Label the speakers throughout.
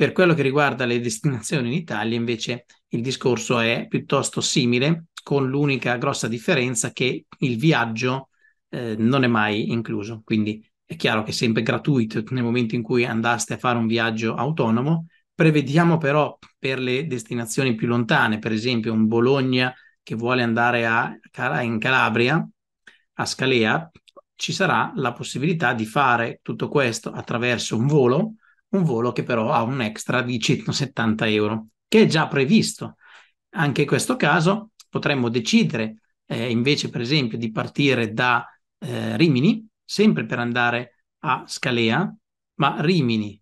Speaker 1: Per quello che riguarda le destinazioni in Italia, invece, il discorso è piuttosto simile, con l'unica grossa differenza che il viaggio eh, non è mai incluso. Quindi è chiaro che è sempre gratuito nel momento in cui andaste a fare un viaggio autonomo. Prevediamo però per le destinazioni più lontane, per esempio un Bologna che vuole andare a, in Calabria, a Scalea, ci sarà la possibilità di fare tutto questo attraverso un volo un volo che però ha un extra di 170 euro, che è già previsto. Anche in questo caso potremmo decidere eh, invece, per esempio, di partire da eh, Rimini, sempre per andare a Scalea, ma Rimini.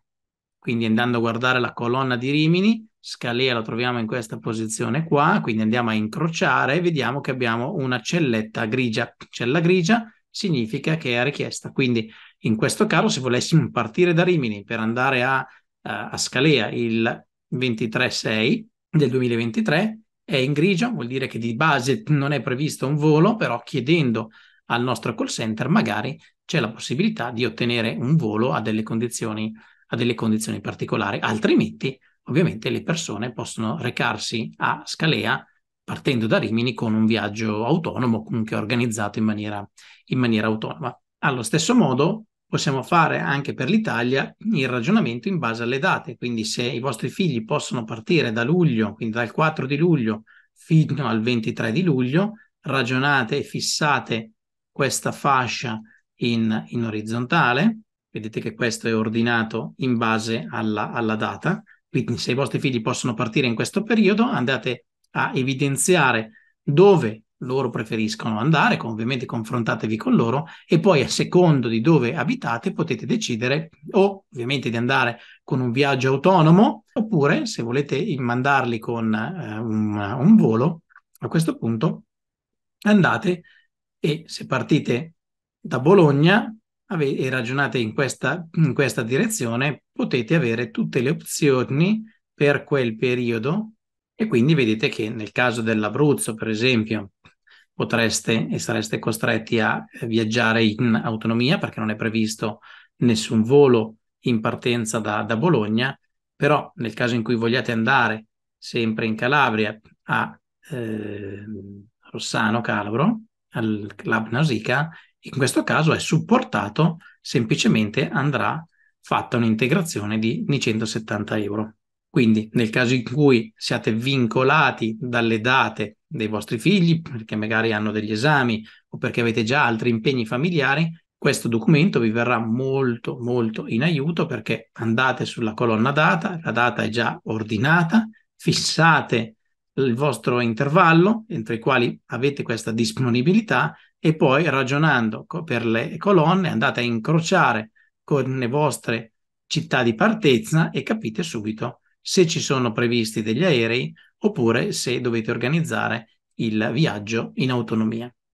Speaker 1: Quindi andando a guardare la colonna di Rimini, Scalea lo troviamo in questa posizione qua, quindi andiamo a incrociare e vediamo che abbiamo una celletta grigia, cella grigia, significa che è a richiesta. Quindi in questo caso, se volessimo partire da Rimini per andare a, eh, a Scalea il 23-6 del 2023, è in grigio, vuol dire che di base non è previsto un volo, però chiedendo al nostro call center magari c'è la possibilità di ottenere un volo a delle condizioni, a delle condizioni particolari, altrimenti ovviamente le persone possono recarsi a Scalea partendo da Rimini con un viaggio autonomo, comunque organizzato in maniera, in maniera autonoma. Allo stesso modo possiamo fare anche per l'Italia il ragionamento in base alle date, quindi se i vostri figli possono partire da luglio, quindi dal 4 di luglio fino al 23 di luglio, ragionate e fissate questa fascia in, in orizzontale, vedete che questo è ordinato in base alla, alla data, quindi se i vostri figli possono partire in questo periodo andate a evidenziare dove loro preferiscono andare, ovviamente confrontatevi con loro e poi a secondo di dove abitate potete decidere o ovviamente di andare con un viaggio autonomo oppure se volete mandarli con eh, un, un volo, a questo punto andate e se partite da Bologna ave- e ragionate in questa, in questa direzione potete avere tutte le opzioni per quel periodo e quindi vedete che nel caso dell'Abruzzo, per esempio, potreste e sareste costretti a viaggiare in autonomia perché non è previsto nessun volo in partenza da, da Bologna, però nel caso in cui vogliate andare sempre in Calabria a eh, Rossano Calabro, al Club Nasica, in questo caso è supportato, semplicemente andrà fatta un'integrazione di 170 euro. Quindi nel caso in cui siate vincolati dalle date dei vostri figli, perché magari hanno degli esami o perché avete già altri impegni familiari, questo documento vi verrà molto molto in aiuto perché andate sulla colonna data, la data è già ordinata, fissate il vostro intervallo entro i quali avete questa disponibilità e poi ragionando co- per le colonne andate a incrociare con le vostre città di partenza e capite subito se ci sono previsti degli aerei oppure se dovete organizzare il viaggio in autonomia.